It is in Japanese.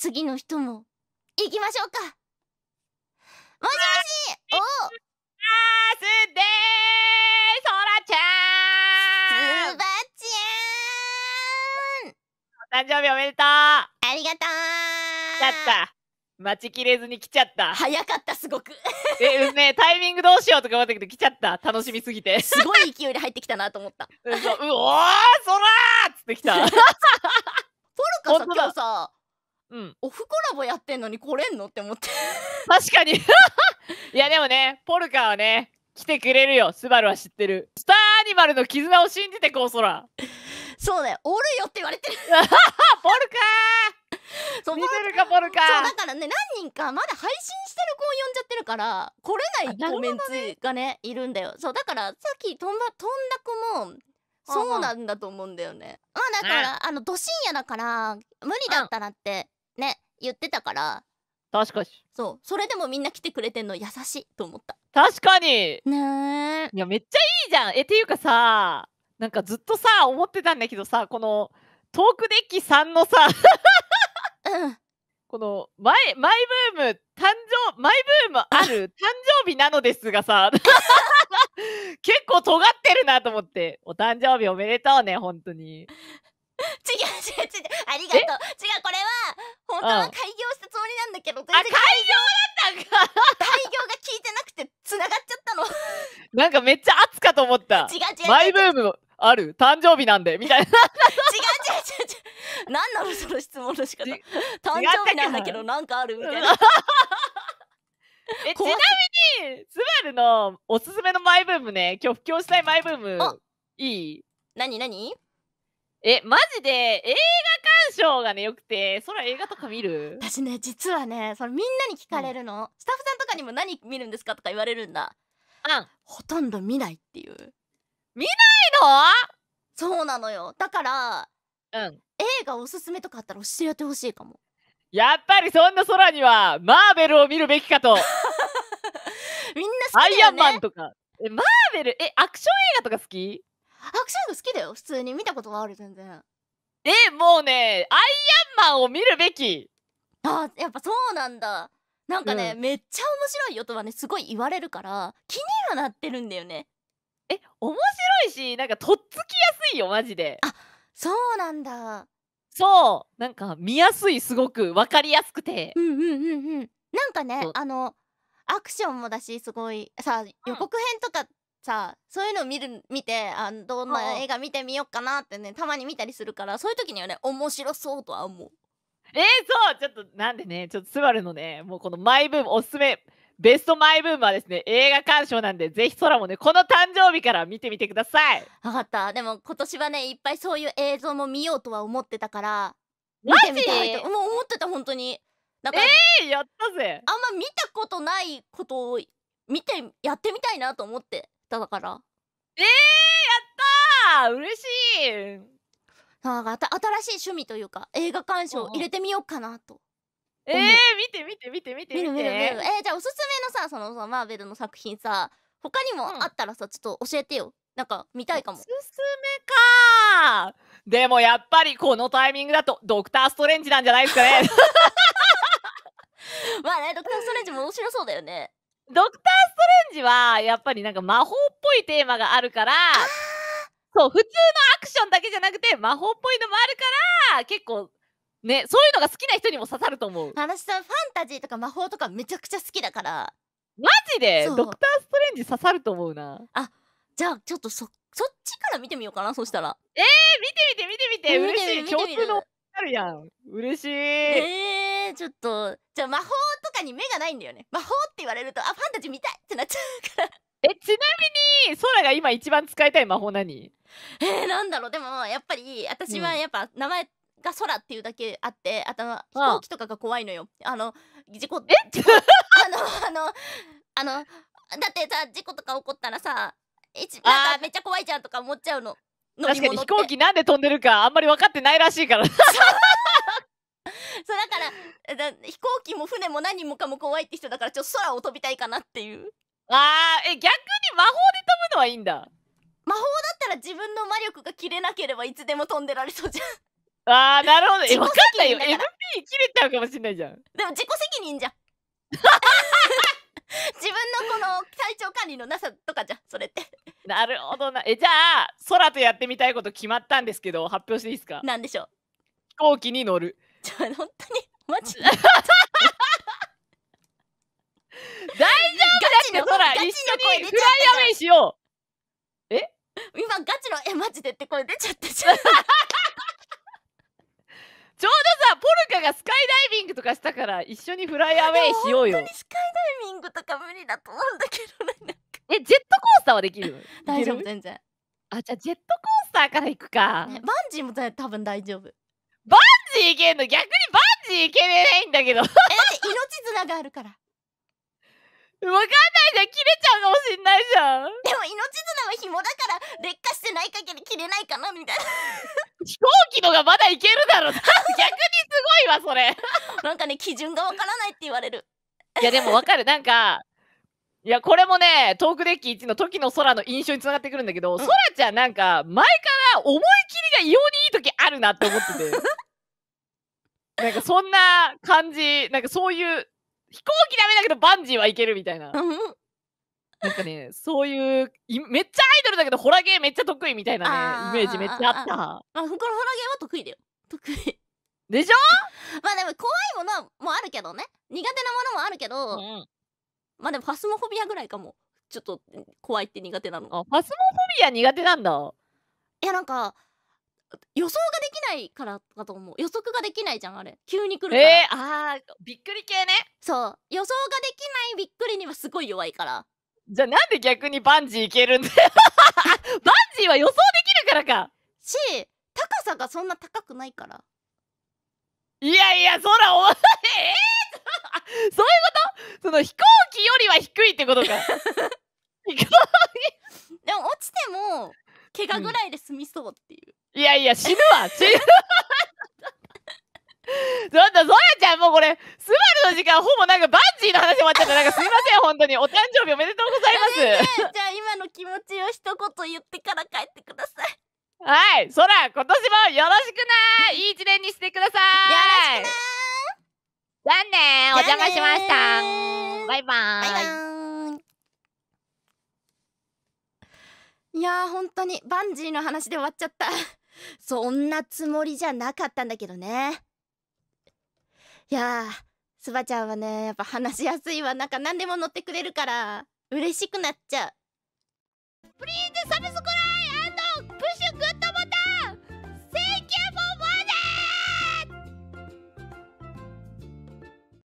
次の人も行きましょうかもしもしおあーすでーそらちゃんつばちゃんお誕生日おめでとうありがとうちやった待ちきれずに来ちゃった早かったすごくえねタイミングどうしようとか思ったけど来ちゃった楽しみすぎてすごい勢いで入ってきたなと思った うおーそらーっつってきたポ ルカさ今日さうん、オフコラボやってんのに来れんのって思って確かに いやでもねポルカはね来てくれるよスバルは知ってるスターアニマルの絆を信じてこうそらそうねおるよって言われてる ポルカそう見てるかポルカそうだからね何人かまだ配信してる子を呼んじゃってるから来れないコメンツがね、ね、いるんだよそうだからさっき飛んだ飛んだ子もそうなんだと思うんだよね。まあだから、うん、あのど深夜だから無理だったらってね言ってたから確かにそうそれでもみんな来てくれてんの優しいと思った確かにねいやめっちゃいいじゃんえっていうかさなんかずっとさ思ってたんだけどさこのトークデッキさんのさうん、このマイマイブーム誕生マイブームある 誕生日なのですがさ 結構尖ってるなと思ってお誕生日おめでとうね本当に 違う違う違う本当は開業したつもりなんだけど、全然開業だったんか開業が聞いてなくて繋がっちゃったのなんかめっちゃ熱かと思った違う違うマイブームある誕生日なんでみたいな違う違う違う違う何なのその質問の仕方誕生日なんだけどなんかあるみたいなえちなみにスバルのおすすめのマイブームね今日布教したいマイブームいい何何えマジで映画章がねよくてそら映画とか見る私ね実はねそれみんなに聞かれるの、うん、スタッフさんとかにも何見るんですかとか言われるんだうんほとんど見ないっていう見ないのそうなのよだからうん映画おすすめとかあったら教えてほしいかもやっぱりそんな空にはマーベルを見るべきかと みんな好きだ、ね、アイアンマンとかえマーベルえアクション映画とか好きアクション映画好きだよ普通に見たことがある全然え、もうね、アイアンマンを見るべき。あ、やっぱそうなんだ。なんかね、うん、めっちゃ面白いよとはね、すごい言われるから、気にはなってるんだよね。え、面白いし、なんかとっつきやすいよ、マジで。あ、そうなんだ。そう、なんか見やすい、すごくわかりやすくて。うんうんうんうん。なんかね、あの。アクションもだしすごいさ予告編とかさそういうのを見る見てあどんな映画見てみようかなってねたまに見たりするからそういう時にはね面白そうとは思うえー、そうちょっとなんでねちょっとスバルのねもうこのマイブームおすすめベストマイブームはですね映画鑑賞なんでぜひ空もねこの誕生日から見てみてください分かったでも今年はねいっぱいそういう映像も見ようとは思ってたから見てみたいともう思ってた本当になんかえー、やったぜあんま見たことないことを見てやってみたいなと思ってったからえー、やったー嬉しいなんか新しい趣味というか映画鑑賞入れてみようかなと。えー、見て見て見て見て見る見る見るえー、じゃあおすすめのさそのさマーベルの作品さ他にもあったらさ、うん、ちょっと教えてよなんか見たいかもおすすめかでもやっぱりこのタイミングだとドクター・ストレンジなんじゃないですかね まあねドクター・ストレンジも面白そうだよねドクター・ストレンジは、やっぱりなんか魔法っぽいテーマがあるから、そう、普通のアクションだけじゃなくて、魔法っぽいのもあるから、結構、ね、そういうのが好きな人にも刺さると思う。私さ、ファンタジーとか魔法とかめちゃくちゃ好きだから。マジでドクター・ストレンジ刺さると思うな。あ、じゃあちょっとそ、そっちから見てみようかな、そしたら。えー、見てみて見てみて、嬉しい。共通のあるやん。嬉しい。えーちょっとじゃあ魔法とかに目がないんだよね魔法って言われるとあファンタジー見たいってなっちゃうからえちなみに空が今一番使いたい魔法何えー、なんだろうでもやっぱり私はやっぱ名前が空っていうだけあってあと飛行機とかが怖いのよあの事故え あのあのあのだってさ事故とか起こったらさなんかめっちゃ怖いじゃんとか思っちゃうの確かに飛行機なんで飛んでるかあんまり分かってないらしいから だ飛行機も船も何もかも怖いって人だからちょっと空を飛びたいかなっていうあーえ逆に魔法で飛ぶのはいいんだ魔法だったら自分の魔力が切れなければいつでも飛んでられそうじゃんあーなるほどえ分かんないよ MP 切れちゃうかもしんないじゃんでも自己責任じゃん 自分のこの体調管理のなさとかじゃんそれってなるほどなえじゃあ空とやってみたいこと決まったんですけど発表していいですかなんでしょう飛行機に乗るちょ本当にマジ 大丈夫だってほら一緒にフライアウェイしようえ今ガチの「えマジで」って声出ちゃって ちょうどさポルカがスカイダイビングとかしたから一緒にフライアウェイしようよ本当にスカイダイビングとか無理だと思うんだけどなんかえジェットコースターはできる大丈夫全然あじゃあジェットコースターから行くか、ね、バンジーも多分大丈夫バンジー行けんの逆にバンジーいけれないんだけどえだって命綱があるからわかんないじゃん切れちゃうかもしんないじゃんでも命綱は紐だから劣化してない限り切れないかなみたいな飛行機のがまだいけるだろう 逆にすごいわそれなんかね基準がわからないって言われるいやでもわかるなんかいやこれもねトークデッキ1の時の空の印象につながってくるんだけど、うん、空ちゃんなんか前から思い切りが異様にいい時あるなって思っててなんかそんな感じ、なんかそういう、飛行機ダメだけどバンジーはいけるみたいな。なんかね、そういう、めっちゃアイドルだけど、ホラゲーめっちゃ得意みたいなね、イメージめっちゃあった。あ、このホラゲーは得意だよ。得意。でしょまあでも怖いものはもあるけどね。苦手なものもあるけど、うん、まあでもファスモフォビアぐらいかも。ちょっと怖いって苦手なの。あ、ファスモフォビア苦手なんだ。いや、なんか、予想ができないからだと思う予測ができないじゃんあれ急に来るからえー、あーびっくり系ねそう予想ができないびっくりにはすごい弱いからじゃあなんで逆にバンジーいけるんだよ バンジーは予想できるからかし高さがそんな高くないからいやいやそらおえー、そういうことその飛行機よりは低いってことか や、死ぬわ。死ぬ。ちょっと、ゾヤちゃん、もうこれ、スバルの時間、ほぼなんかバンジーの話終わっちゃった。んかすいません、本当に。お誕生日おめでとうございます。じゃあ、今の気持ちを一言言ってから帰ってください。はい、そら、今年もよろしくないい一年にしてくださいよろしくなじゃあねお邪魔しましたバイバーイいやー本当にバンジーの話で終わっちゃったそんなつもりじゃなかったんだけどね。いやー、スバちゃんはね、やっぱ話しやすいわ。なんか何でも乗ってくれるから、嬉しくなっちゃう。プリンでサブスクライ